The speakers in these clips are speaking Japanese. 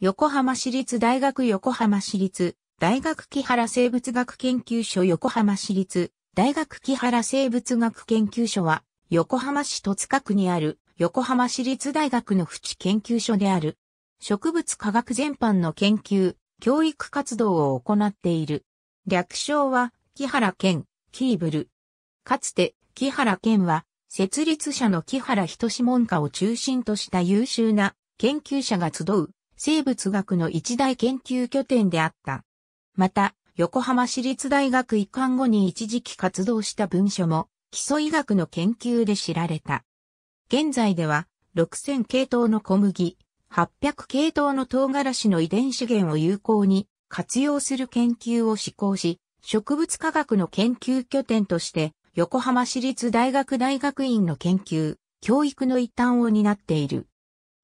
横浜市立大学横浜市立大学木原生物学研究所横浜市立大学木原生物学研究所は横浜市戸塚区にある横浜市立大学の淵研究所である植物科学全般の研究、教育活動を行っている。略称は木原健、キーブル。かつて木原健は設立者の木原仁志門下を中心とした優秀な研究者が集う生物学の一大研究拠点であった。また、横浜市立大学移管後に一時期活動した文書も、基礎医学の研究で知られた。現在では、6000系統の小麦、800系統の唐辛子の遺伝資源を有効に活用する研究を施行し、植物科学の研究拠点として、横浜市立大学大学院の研究、教育の一端を担っている。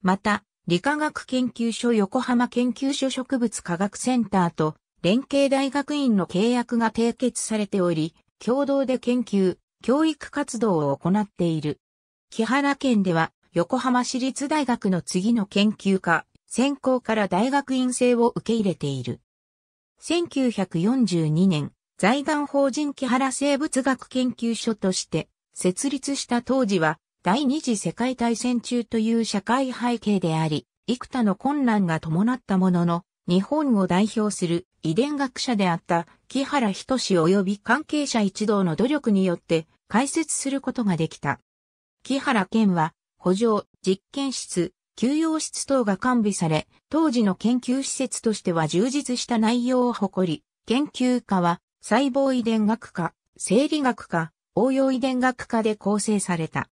また、理化学研究所横浜研究所植物科学センターと連携大学院の契約が締結されており、共同で研究、教育活動を行っている。木原県では横浜市立大学の次の研究科、専攻から大学院生を受け入れている。1942年、財団法人木原生物学研究所として設立した当時は第二次世界大戦中という社会背景であり、幾多の困難が伴ったものの、日本を代表する遺伝学者であった木原仁及び関係者一同の努力によって解説することができた。木原健は補助、実験室、休養室等が完備され、当時の研究施設としては充実した内容を誇り、研究科は細胞遺伝学科、生理学科、応用遺伝学科で構成された。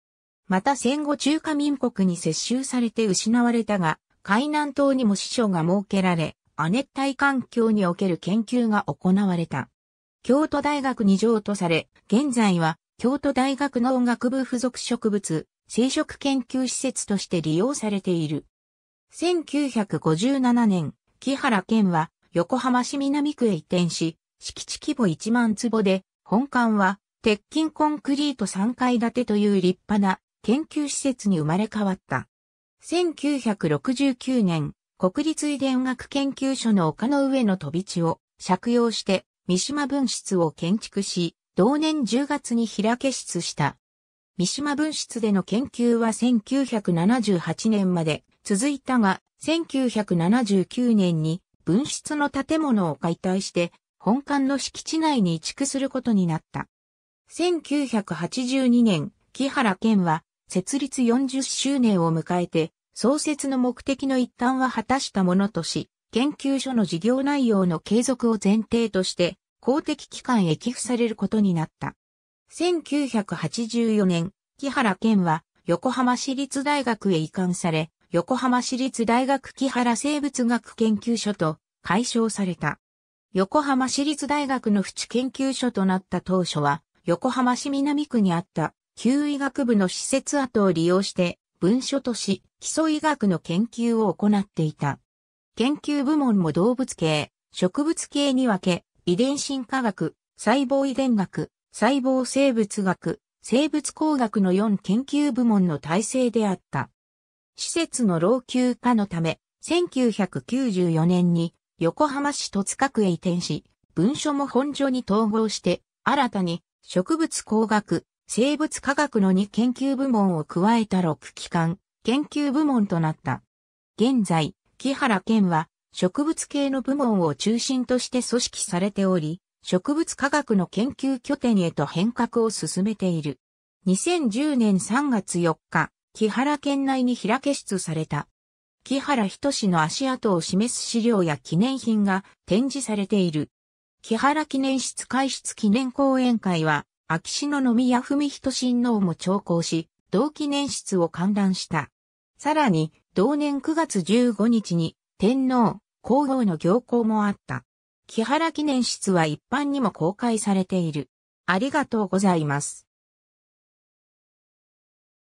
また戦後中華民国に接収されて失われたが、海南島にも支所が設けられ、亜熱帯環境における研究が行われた。京都大学に譲渡され、現在は京都大学農学部附属植物、生殖研究施設として利用されている。1957年、木原健は横浜市南区へ移転し、敷地規模1万坪で、本館は鉄筋コンクリート3階建てという立派な研究施設に生まれ変わった。1969年、国立遺伝学研究所の丘の上の飛び地を借用して三島分室を建築し、同年10月に開け室した。三島分室での研究は1978年まで続いたが、1979年に分室の建物を解体して、本館の敷地内に移築することになった。1982年、木原健は設立40周年を迎えて、創設の目的の一端は果たしたものとし、研究所の事業内容の継続を前提として、公的機関へ寄付されることになった。1984年、木原健は横浜市立大学へ移管され、横浜市立大学木原生物学研究所と解消された。横浜市立大学の淵研究所となった当初は、横浜市南区にあった旧医学部の施設跡を利用して文書とし基礎医学の研究を行っていた。研究部門も動物系、植物系に分け、遺伝進化学、細胞遺伝学、細胞生物学、生物工学の4研究部門の体制であった。施設の老朽化のため、1994年に横浜市戸塚区へ移転し、文書も本所に統合して、新たに植物工学、生物科学の2研究部門を加えた6機関、研究部門となった。現在、木原健は植物系の部門を中心として組織されており、植物科学の研究拠点へと変革を進めている。2010年3月4日、木原県内に開け出された。木原人氏の足跡を示す資料や記念品が展示されている。木原記念室開室記念講演会は、秋篠宮文人親王も聴講し、同記念室を観覧した。さらに、同年9月15日に、天皇、皇后の行幸もあった。木原記念室は一般にも公開されている。ありがとうございます。